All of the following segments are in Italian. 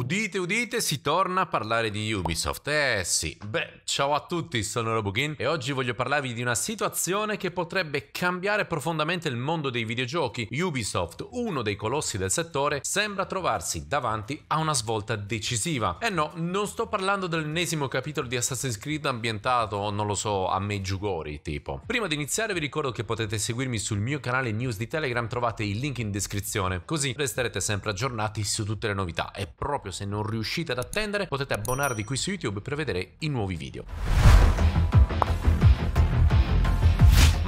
Udite, udite, si torna a parlare di Ubisoft. Eh sì. Beh, ciao a tutti, sono Robukin e oggi voglio parlarvi di una situazione che potrebbe cambiare profondamente il mondo dei videogiochi. Ubisoft, uno dei colossi del settore, sembra trovarsi davanti a una svolta decisiva. E eh no, non sto parlando dell'ennesimo capitolo di Assassin's Creed ambientato, non lo so, a Meggiugori, tipo. Prima di iniziare vi ricordo che potete seguirmi sul mio canale news di Telegram, trovate il link in descrizione, così resterete sempre aggiornati su tutte le novità. È proprio se non riuscite ad attendere potete abbonarvi qui su YouTube per vedere i nuovi video.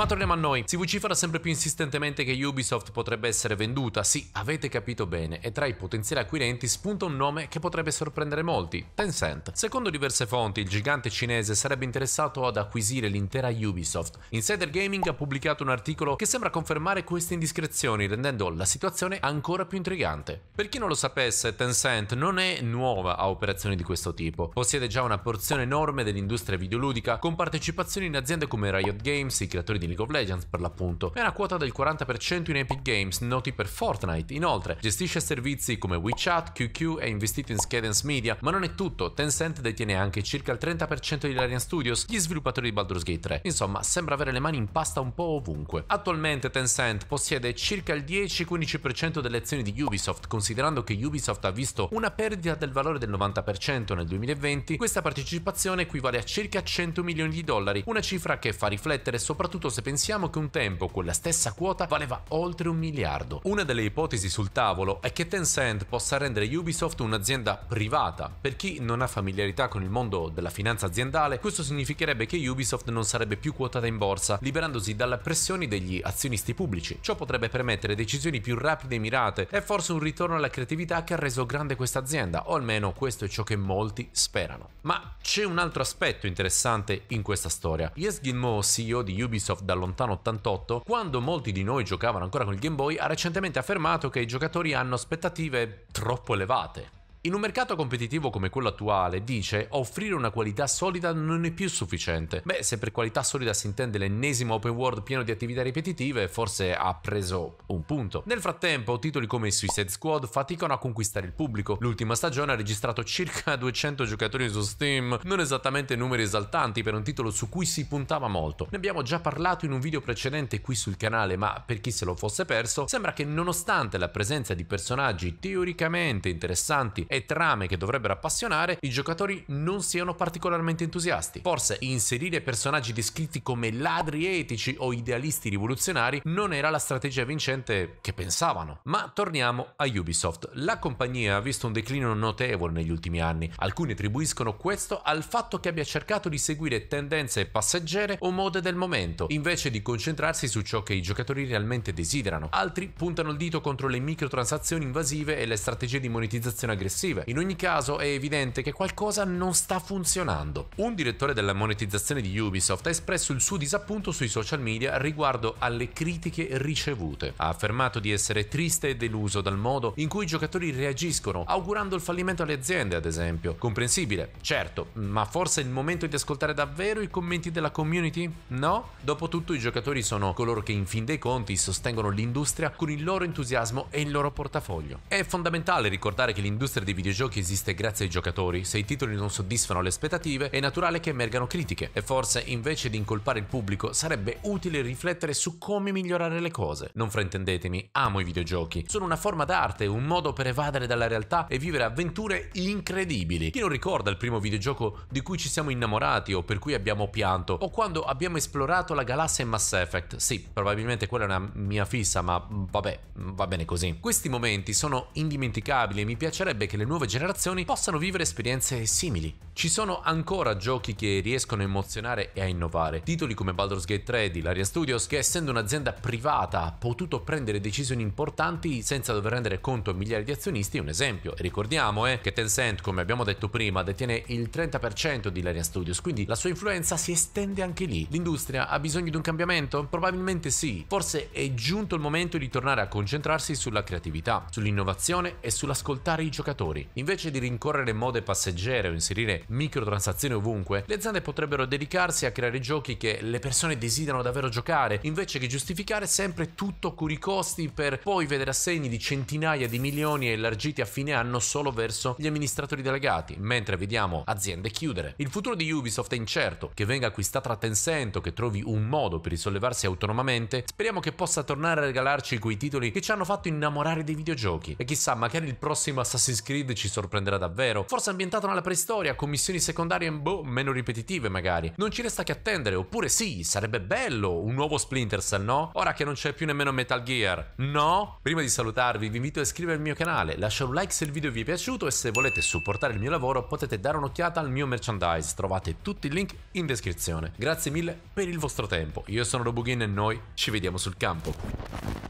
Ma torniamo a noi. Si vocifera sempre più insistentemente che Ubisoft potrebbe essere venduta. Sì, avete capito bene, e tra i potenziali acquirenti spunta un nome che potrebbe sorprendere molti, Tencent. Secondo diverse fonti, il gigante cinese sarebbe interessato ad acquisire l'intera Ubisoft. Insider Gaming ha pubblicato un articolo che sembra confermare queste indiscrezioni, rendendo la situazione ancora più intrigante. Per chi non lo sapesse, Tencent non è nuova a operazioni di questo tipo. Possiede già una porzione enorme dell'industria videoludica, con partecipazioni in aziende come Riot Games, i creatori di League of Legends per l'appunto, e una quota del 40% in Epic Games, noti per Fortnite. Inoltre, gestisce servizi come WeChat, QQ e investito in Scadence Media, ma non è tutto, Tencent detiene anche circa il 30% di Larian Studios, gli sviluppatori di Baldur's Gate 3. Insomma, sembra avere le mani in pasta un po' ovunque. Attualmente Tencent possiede circa il 10-15% delle azioni di Ubisoft, considerando che Ubisoft ha visto una perdita del valore del 90% nel 2020, questa partecipazione equivale a circa 100 milioni di dollari, una cifra che fa riflettere soprattutto se se pensiamo che un tempo quella stessa quota valeva oltre un miliardo. Una delle ipotesi sul tavolo è che Tencent possa rendere Ubisoft un'azienda privata. Per chi non ha familiarità con il mondo della finanza aziendale, questo significherebbe che Ubisoft non sarebbe più quotata in borsa, liberandosi dalle pressioni degli azionisti pubblici. Ciò potrebbe permettere decisioni più rapide e mirate e forse un ritorno alla creatività che ha reso grande questa azienda, o almeno questo è ciò che molti sperano. Ma c'è un altro aspetto interessante in questa storia. Yes Gilmo, CEO di Ubisoft dal lontano 88, quando molti di noi giocavano ancora con il Game Boy, ha recentemente affermato che i giocatori hanno aspettative troppo elevate in un mercato competitivo come quello attuale, dice, offrire una qualità solida non è più sufficiente. Beh, se per qualità solida si intende l'ennesimo open world pieno di attività ripetitive, forse ha preso un punto. Nel frattempo, titoli come Suicide Squad faticano a conquistare il pubblico. L'ultima stagione ha registrato circa 200 giocatori su Steam, non esattamente numeri esaltanti per un titolo su cui si puntava molto. Ne abbiamo già parlato in un video precedente qui sul canale, ma per chi se lo fosse perso, sembra che nonostante la presenza di personaggi teoricamente interessanti e trame che dovrebbero appassionare, i giocatori non siano particolarmente entusiasti. Forse inserire personaggi descritti come ladri etici o idealisti rivoluzionari non era la strategia vincente che pensavano. Ma torniamo a Ubisoft. La compagnia ha visto un declino notevole negli ultimi anni. Alcuni attribuiscono questo al fatto che abbia cercato di seguire tendenze passeggere o mode del momento, invece di concentrarsi su ciò che i giocatori realmente desiderano. Altri puntano il dito contro le microtransazioni invasive e le strategie di monetizzazione aggressiva successive. In ogni caso è evidente che qualcosa non sta funzionando. Un direttore della monetizzazione di Ubisoft ha espresso il suo disappunto sui social media riguardo alle critiche ricevute. Ha affermato di essere triste e deluso dal modo in cui i giocatori reagiscono, augurando il fallimento alle aziende, ad esempio. Comprensibile, certo, ma forse è il momento di ascoltare davvero i commenti della community? No? Dopotutto i giocatori sono coloro che in fin dei conti sostengono l'industria con il loro entusiasmo e il loro portafoglio. È fondamentale ricordare che l'industria di dei videogiochi esiste grazie ai giocatori, se i titoli non soddisfano le aspettative è naturale che emergano critiche e forse invece di incolpare il pubblico sarebbe utile riflettere su come migliorare le cose. Non fraintendetemi, amo i videogiochi, sono una forma d'arte, un modo per evadere dalla realtà e vivere avventure incredibili. Chi non ricorda il primo videogioco di cui ci siamo innamorati o per cui abbiamo pianto o quando abbiamo esplorato la galassia in Mass Effect? Sì, probabilmente quella è una mia fissa, ma mm, vabbè, mm, va bene così. Questi momenti sono indimenticabili e mi piacerebbe che le le nuove generazioni possano vivere esperienze simili. Ci sono ancora giochi che riescono a emozionare e a innovare, titoli come Baldur's Gate 3 di Larian Studios che essendo un'azienda privata ha potuto prendere decisioni importanti senza dover rendere conto a migliaia di azionisti, un esempio. E ricordiamo eh, che Tencent, come abbiamo detto prima, detiene il 30% di Larian Studios, quindi la sua influenza si estende anche lì. L'industria ha bisogno di un cambiamento? Probabilmente sì. Forse è giunto il momento di tornare a concentrarsi sulla creatività, sull'innovazione e sull'ascoltare i giocatori consumatori. Invece di rincorrere mode passeggere o inserire microtransazioni ovunque, le aziende potrebbero dedicarsi a creare giochi che le persone desiderano davvero giocare, invece che giustificare sempre tutto con i costi per poi vedere assegni di centinaia di milioni elargiti a fine anno solo verso gli amministratori delegati, mentre vediamo aziende chiudere. Il futuro di Ubisoft è incerto, che venga acquistata a Tencent che trovi un modo per risollevarsi autonomamente, speriamo che possa tornare a regalarci quei titoli che ci hanno fatto innamorare dei videogiochi. E chissà, magari il prossimo Assassin's Creed Creed ci sorprenderà davvero. Forse ambientato nella preistoria, con missioni secondarie un boh, meno ripetitive magari. Non ci resta che attendere, oppure sì, sarebbe bello un nuovo Splinter Cell, no? Ora che non c'è più nemmeno Metal Gear, no? Prima di salutarvi vi invito a iscrivervi al mio canale, lasciare un like se il video vi è piaciuto e se volete supportare il mio lavoro potete dare un'occhiata al mio merchandise, trovate tutti i link in descrizione. Grazie mille per il vostro tempo, io sono Robugin e noi ci vediamo sul campo.